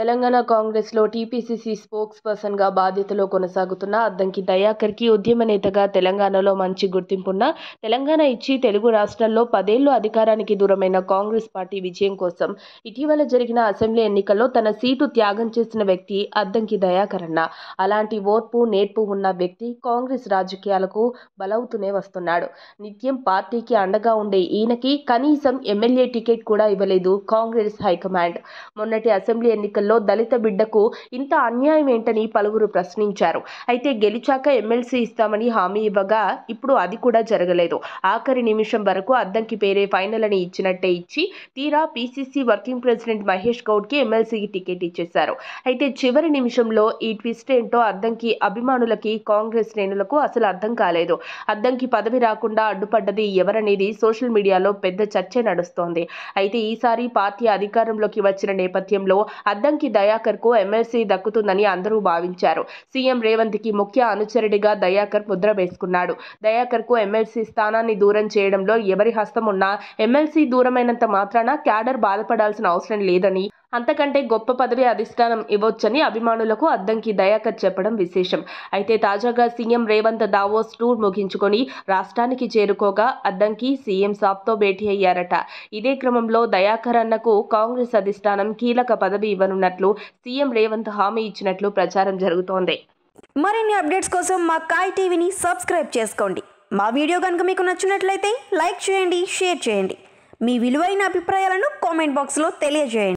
తెలంగాణ కాంగ్రెస్లో TPCC spokes పర్సన్గా బాధ్యతలో కొనసాగుతున్న అద్దంకి దయాకర్కి ఉద్యమ నేతగా తెలంగాణలో మంచి గుర్తింపున్న తెలంగాణ ఇచ్చి తెలుగు రాష్ట్రాల్లో పదేళ్లు అధికారానికి దూరమైన కాంగ్రెస్ పార్టీ విజయం కోసం ఇటీవల జరిగిన అసెంబ్లీ ఎన్నికల్లో తన సీటు త్యాగం చేసిన వ్యక్తి అద్దంకి దయాకర్ అలాంటి ఓర్పు నేర్పు ఉన్న వ్యక్తి కాంగ్రెస్ రాజకీయాలకు బలవుతూనే వస్తున్నాడు నిత్యం పార్టీకి అండగా ఉండే ఈయనకి కనీసం ఎమ్మెల్యే టికెట్ కూడా ఇవ్వలేదు కాంగ్రెస్ హైకమాండ్ మొన్నటి అసెంబ్లీ ఎన్నికల్లో ఎన్నికల్లో దళిత బిడ్డకు ఇంత అన్యాయం ఏంటని పలువురు ప్రశ్నించారు అయితే గెలిచాక ఎమ్మెల్సీ ఇస్తామని హామీ ఇవ్వగా ఇప్పుడు అది కూడా జరగలేదు ఆఖరి నిమిషం వరకు అద్దంకి పేరే ఫైనల్ అని ఇచ్చినట్టే ఇచ్చి తీరా PCC working president Mahesh Goud కి ఎమ్మెల్సీకి టికెట్ ఇచ్చేశారు అయితే చివరి నిమిషంలో ఈ ట్విస్ట్ ఏంటో అద్దంకి అభిమానులకి కాంగ్రెస్ శ్రేణులకు అసలు అర్థం కాలేదు అద్దంకి పదవి రాకుండా అడ్డుపడ్డది ఎవరనేది సోషల్ మీడియాలో పెద్ద చర్చ నడుస్తోంది అయితే ఈసారి పార్టీ అధికారంలోకి వచ్చిన నేపథ్యంలో అద్దంకి దయాకర్ కు ఎమ్మెల్సీ దక్కుతుందని అందరూ భావించారు సీఎం కి ముఖ్య అనుచరుడిగా దయాకర్ ముద్ర వేసుకున్నాడు దయాకర్ కు ఎమ్మెల్సీ స్థానాన్ని దూరం చేయడంలో ఎవరి హస్తం ఉన్నా ఎమ్మెల్సీ దూరమైనంత మాత్రాన క్యాడర్ బాధపడాల్సిన అవసరం లేదని అంతకంటే గొప్ప పదవి అధిష్టానం ఇవ్వొచ్చని అభిమానులకు అద్దంకి దయాకర్ చెప్పడం విశేషం అయితే తాజాగా సీఎం రేవంత్ దావోస్ టూర్ ముగించుకొని రాష్ట్రానికి చేరుకోగా అద్దంకి సీఎం సాబ్తో భేటీ అయ్యారట ఇదే క్రమంలో దయాకర్ అన్నకు కాంగ్రెస్ అధిష్టానం కీలక పదవి ఇవ్వనున్నట్లు సీఎం రేవంత్ హామీ ఇచ్చినట్లు ప్రచారం జరుగుతోంది మరిన్ని అప్డేట్స్ కోసం మా కాయ్ టీవీని సబ్స్క్రైబ్ చేసుకోండి మా వీడియో కనుక మీకు నచ్చినట్లయితే లైక్ చేయండి షేర్ చేయండి మీ విలువైన అభిప్రాయాలను కామెంట్ బాక్స్లో తెలియజేయండి